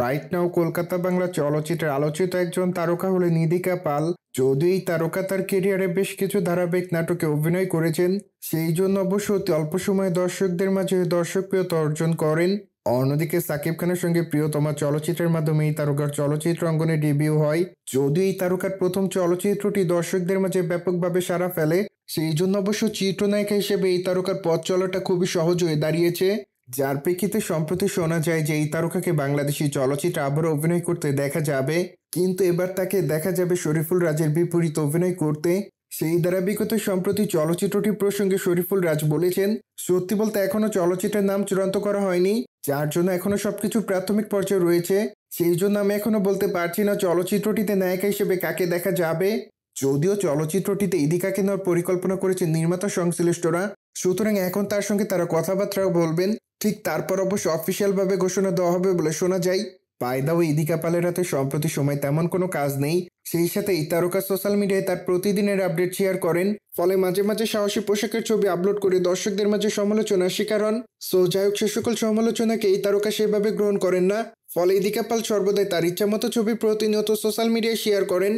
right now Kolkata Bangla চলচ্চিত্রের আলোচিত একজন তারকা হলে নিদিকা পাল যদিও তারকা তার কেরিয়ারে বেশ কিছু ধারাবাহিক নাটকে অভিনয় করেছেন সেই জন্য অবশ্য অতি অল্প সময়ে দর্শকদের মাঝে দর্শকপ্রিয়তা অর্জন করেন অন্যদিকে সাকিব খানের সঙ্গে প্রিয়তমা চলচ্চিত্রের মাধ্যমে এই তারকার চলচ্চিত্র অঙ্গনে ডেবিউ হয় যদিও এই তারকার প্রথম চলচ্চিত্রটি দর্শকদের মাঝে ব্যাপকভাবে সাড়া ফেলে সেই জন্য অবশ্য চিত্রনায়িকা হিসেবে এই তারকার পথ চলাটা খুবই সহজ হয়ে দাঁড়িয়েছে যার প্রেক্ষিতে সম্প্রতি শোনা যায় যে এই তারকাকে বাংলাদেশি চলচ্চিত্রে আবারও অভিনয় করতে দেখা যাবে কিন্তু এবার তাকে দেখা যাবে শরীফুল রাজের বিপরীত অভিনয় করতে সেই বিগত সম্প্রতি চলচ্চিত্রটি প্রসঙ্গে শরীফুল রাজ বলেছেন সত্যি বলতে এখনও চলচ্চিত্রের নাম চূড়ান্ত করা হয়নি যার জন্য এখনও সবকিছু প্রাথমিক পর্যায়ে রয়েছে সেই জন্য আমি এখনও বলতে পারছি না চলচ্চিত্রটিতে নায়িকা হিসেবে কাকে দেখা যাবে যদিও চলচ্চিত্রটিতে ইদিকাকে নেওয়ার পরিকল্পনা করেছে নির্মাতা সংশ্লিষ্টরা সুতরাং এখন তার সঙ্গে তারা কথাবার্তা বলবেন ঠিক তারপর অবশ্য অফিসিয়ালভাবে ঘোষণা দেওয়া হবে বলে শোনা যায় পায়দা ও ইদিকা পালের হাতে সম্প্রতি সময় তেমন কোনো কাজ নেই সেই সাথে এই তারকা সোশ্যাল মিডিয়ায় তার প্রতিদিনের আপডেট শেয়ার করেন ফলে মাঝে মাঝে সাহসী পোশাকের ছবি আপলোড করে দর্শকদের মাঝে সমালোচনার শিকার হন সো যাই হোক সে সকল সমালোচনাকে এই তারকা সেভাবে গ্রহণ করেন না ফলে ইদিকা পাল সর্বদাই তার ইচ্ছামতো ছবি প্রতিনিয়ত সোশ্যাল মিডিয়ায় শেয়ার করেন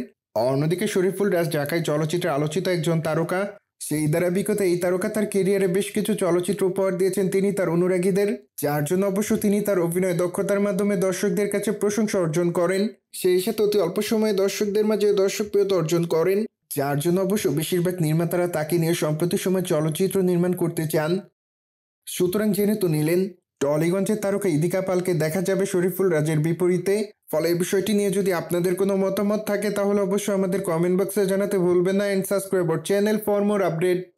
অন্যদিকে শরীফুল রাজ ঢাকায় চলচ্চিত্রে আলোচিত একজন তারকা সেই ধারাবাহিকতায় এই তারকা তার কেরিয়ারে বেশ কিছু চলচ্চিত্র উপহার দিয়েছেন তিনি তার অনুরাগীদের যার জন্য অবশ্য তিনি তার অভিনয় দক্ষতার মাধ্যমে দর্শকদের কাছে প্রশংসা অর্জন করেন সেই সাথে অতি অল্প সময়ে দর্শকদের মাঝে দর্শকপ্রিয়তা অর্জন করেন যার জন্য অবশ্য বেশিরভাগ নির্মাতারা তাকে নিয়ে সম্প্রতি সময় চলচ্চিত্র নির্মাণ করতে চান সুতরাং জেনে তো নিলেন টলিগঞ্জের তারকা ইদিকা পালকে দেখা যাবে শরীফুল রাজের বিপরীতে ফলে এই বিষয়টি নিয়ে যদি আপনাদের কোনো মতামত থাকে তাহলে অবশ্যই আমাদের কমেন্ট বক্সে জানাতে ভুলবেন না এন্ড সাবস্ক্রাইব আর চ্যানেল ফর মোর আপডেট